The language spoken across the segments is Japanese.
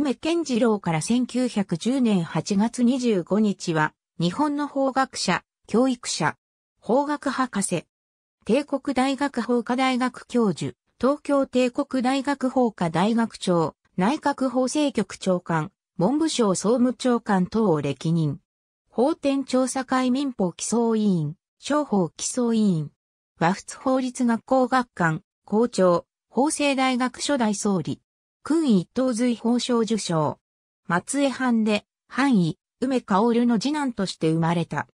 梅健次郎から1910年8月25日は、日本の法学者、教育者、法学博士、帝国大学法科大学教授、東京帝国大学法科大学長、内閣法制局長官、文部省総務長官等を歴任。法典調査会民法基礎委員、商法基礎委員、和仏法律学校学館、校長、法政大学初代総理、勲一等随法賞受賞。松江藩で、藩医、梅香織の次男として生まれた。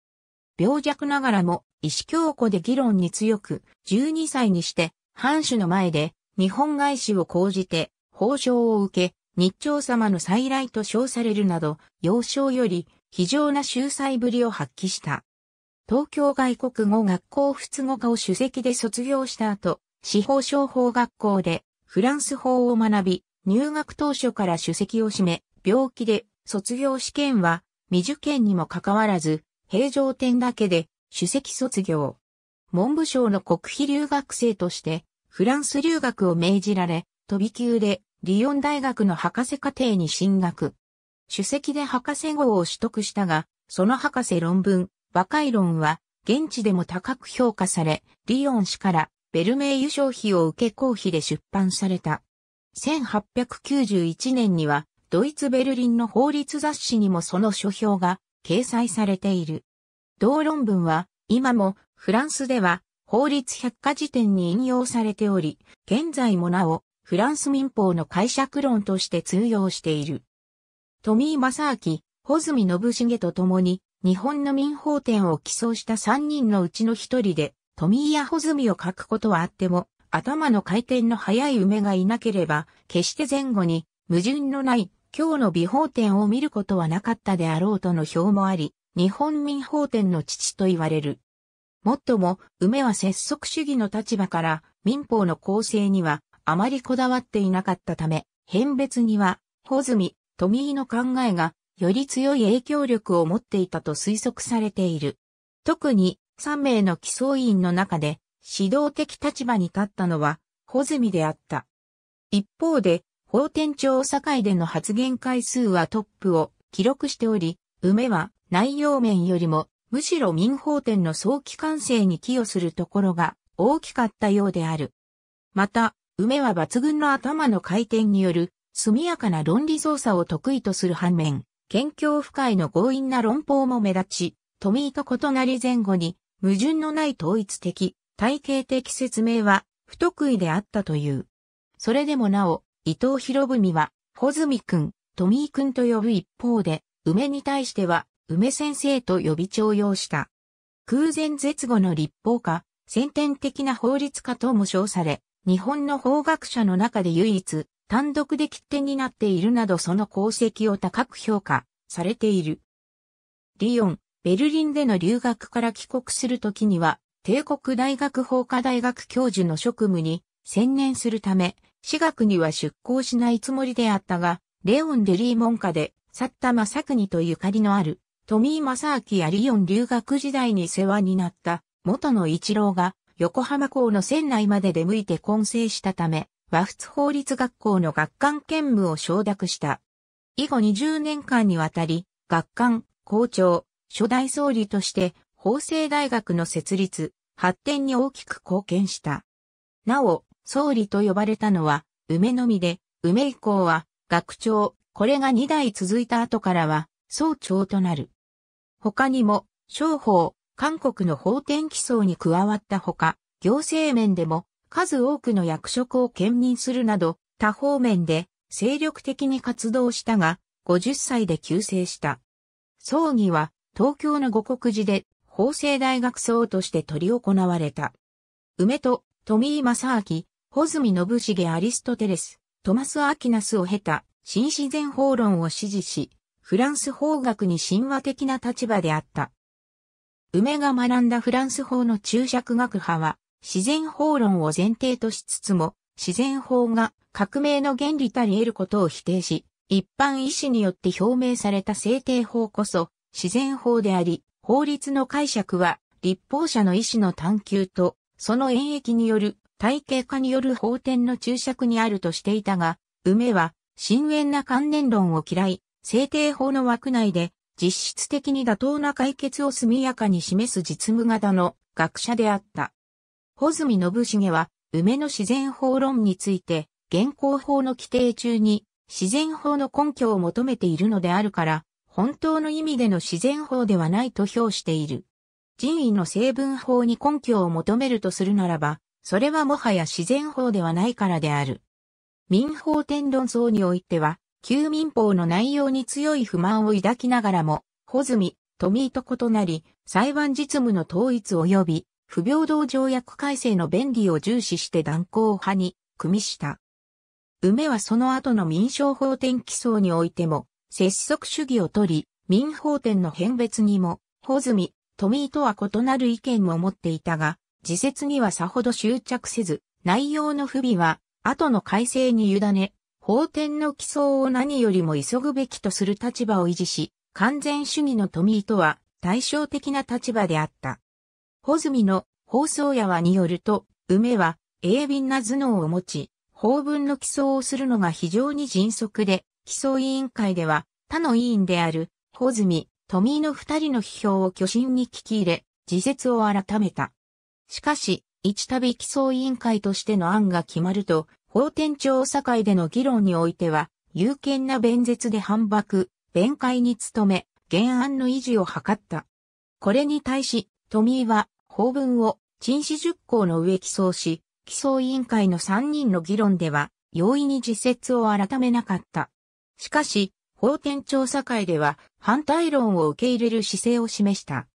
病弱ながらも、医師教庫で議論に強く、12歳にして、藩主の前で、日本外史を講じて、法奨を受け、日朝様の再来と称されるなど、幼少より、非常な秀才ぶりを発揮した。東京外国語学校仏語科を主席で卒業した後、司法商法学校でフランス法を学び、入学当初から主席を占め、病気で卒業試験は未受験にもかかわらず、平常点だけで主席卒業。文部省の国費留学生として、フランス留学を命じられ、飛び級でリヨン大学の博士課程に進学。主席で博士号を取得したが、その博士論文、和解論は、現地でも高く評価され、リヨン氏からベルメイユ賞費を受け公費で出版された。1891年には、ドイツ・ベルリンの法律雑誌にもその書評が掲載されている。同論文は、今もフランスでは法律百科事典に引用されており、現在もなお、フランス民法の解釈論として通用している。富井正明、穂積信重と共に、日本の民法典を起草した3人のうちの1人で、富井や穂積を書くことはあっても、頭の回転の速い梅がいなければ、決して前後に矛盾のない今日の美法典を見ることはなかったであろうとの表もあり、日本民法典の父と言われる。もっとも、梅は拙速主義の立場から民法の構成にはあまりこだわっていなかったため、変別には、穂積、富井の考えがより強い影響力を持っていたと推測されている。特に、3名の基礎委員の中で、指導的立場に立ったのは、穂積であった。一方で、法典庁堺での発言回数はトップを記録しており、梅は内容面よりも、むしろ民法典の早期完成に寄与するところが大きかったようである。また、梅は抜群の頭の回転による速やかな論理操作を得意とする反面、研究不快の強引な論法も目立ち、富井と異なり前後に矛盾のない統一的体系的説明は不得意であったという。それでもなお、伊藤博文は、穂積君、富井君と呼ぶ一方で、梅に対しては、梅先生と呼び徴用した。空前絶後の立法家、先天的な法律家とも称され、日本の法学者の中で唯一、単独で切手になっているなどその功績を高く評価されている。リヨン、ベルリンでの留学から帰国するときには、帝国大学法科大学教授の職務に専念するため、私学には出向しないつもりであったが、レオン・デリー門下で、タ・マサ正ニとゆかりのある、富井正明やリオン留学時代に世話になった、元の一郎が、横浜港の船内まで出向いて混成したため、和仏法律学校の学館兼務を承諾した。以後20年間にわたり、学館、校長、初代総理として法政大学の設立、発展に大きく貢献した。なお、総理と呼ばれたのは、梅のみで、梅以降は、学長、これが2代続いた後からは、総長となる。他にも、商法、韓国の法典起草に加わったほか、行政面でも、数多くの役職を兼任するなど、多方面で、精力的に活動したが、50歳で急逝した。葬儀は、東京の五国寺で法政大学僧として取り行われた。梅と富井正明、穂積信繁アリストテレス、トマス・アキナスを経た新自然法論を支持し、フランス法学に神話的な立場であった。梅が学んだフランス法の注釈学派は、自然法論を前提としつつも、自然法が革命の原理たり得ることを否定し、一般医師によって表明された制定法こそ自然法であり、法律の解釈は、立法者の意思の探求と、その演疫による体系化による法典の注釈にあるとしていたが、梅は、深淵な観念論を嫌い、制定法の枠内で、実質的に妥当な解決を速やかに示す実務型の学者であった。穂積信繁は、梅の自然法論について、現行法の規定中に、自然法の根拠を求めているのであるから、本当の意味での自然法ではないと評している。人為の成分法に根拠を求めるとするならば、それはもはや自然法ではないからである。民法天論層においては、旧民法の内容に強い不満を抱きながらも、穂積、富井と異なり、裁判実務の統一及び、不平等条約改正の便利を重視して断交派に、組みした。梅はその後の民商法典起層においても、接則主義をとり、民法典の変別にも、穂積、富井とは異なる意見を持っていたが、自説にはさほど執着せず、内容の不備は、後の改正に委ね、法典の起草を何よりも急ぐべきとする立場を維持し、完全主義の富井とは対照的な立場であった。穂積の放送屋はによると、梅は鋭敏な頭脳を持ち、法文の起草をするのが非常に迅速で、起草委員会では、他の委員である、穂積、富井の二人の批評を巨神に聞き入れ、自説を改めた。しかし、一度起草委員会としての案が決まると、法典調査会での議論においては、有権な弁説で反駁、弁解に努め、原案の維持を図った。これに対し、富井は、法文を、陳詞十項の上起草し、起草委員会の三人の議論では、容易に自説を改めなかった。しかし、法典調査会では反対論を受け入れる姿勢を示した。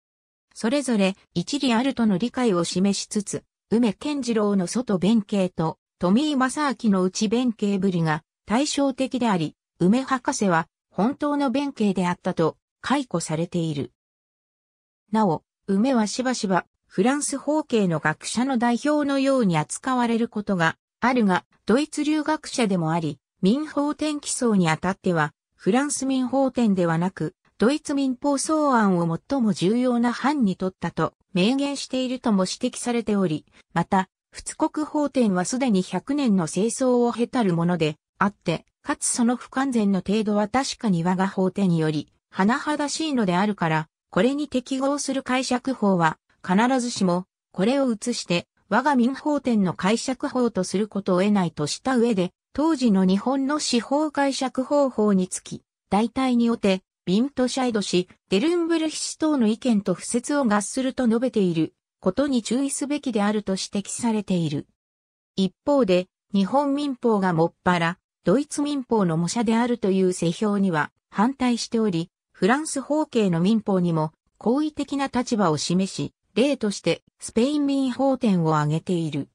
それぞれ一理あるとの理解を示しつつ、梅健次郎の外弁慶と富井正明の内弁慶ぶりが対照的であり、梅博士は本当の弁慶であったと解雇されている。なお、梅はしばしばフランス法系の学者の代表のように扱われることがあるが、ドイツ留学者でもあり、民法典起草にあたっては、フランス民法典ではなく、ドイツ民法草案を最も重要な範にとったと明言しているとも指摘されており、また、仏国法典はすでに100年の清掃を経たるものであって、かつその不完全の程度は確かに我が法典より、甚だしいのであるから、これに適合する解釈法は、必ずしも、これを移して、我が民法典の解釈法とすることを得ないとした上で、当時の日本の司法解釈方法につき、大体におて、ビントシャイド氏、デルンブルヒ氏等の意見と不説を合すると述べていることに注意すべきであると指摘されている。一方で、日本民法がもっぱら、ドイツ民法の模写であるという世評には反対しており、フランス法系の民法にも好意的な立場を示し、例としてスペイン民法典を挙げている。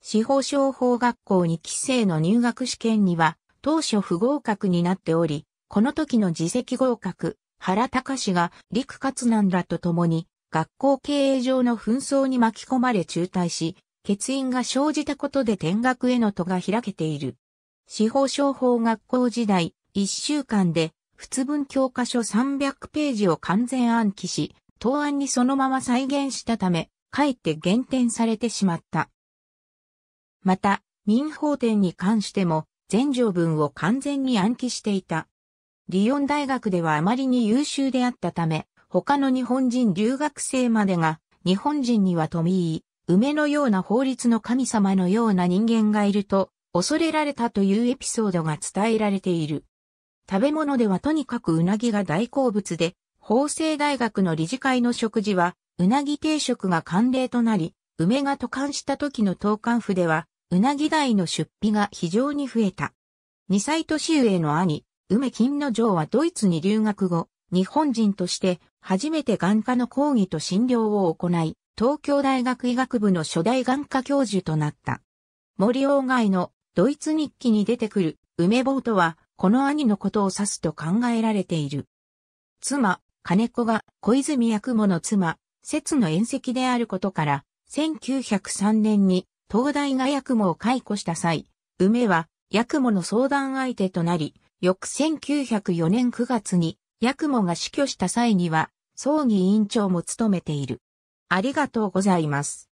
司法商法学校2期生の入学試験には当初不合格になっており、この時の自責合格、原隆が陸勝南らと共に学校経営上の紛争に巻き込まれ中退し、欠員が生じたことで転学への戸が開けている。司法商法学校時代、1週間で、仏文教科書300ページを完全暗記し、答案にそのまま再現したため、かえって減点されてしまった。また、民法典に関しても、全条文を完全に暗記していた。リヨン大学ではあまりに優秀であったため、他の日本人留学生までが、日本人には富い、梅のような法律の神様のような人間がいると、恐れられたというエピソードが伝えられている。食べ物ではとにかくうなぎが大好物で、法政大学の理事会の食事は、うなぎ定食が慣例となり、梅が渡韓した時の投函府では、うなぎ台の出費が非常に増えた。2歳年上の兄、梅金之丞はドイツに留学後、日本人として初めて眼科の講義と診療を行い、東京大学医学部の初代眼科教授となった。森鴎外のドイツ日記に出てくる梅坊とは、この兄のことを指すと考えられている。妻、金子が小泉役もの妻、節の縁石であることから、1903年に東大がヤクを解雇した際、梅はヤクの相談相手となり、翌1904年9月にヤクが死去した際には、葬儀委員長も務めている。ありがとうございます。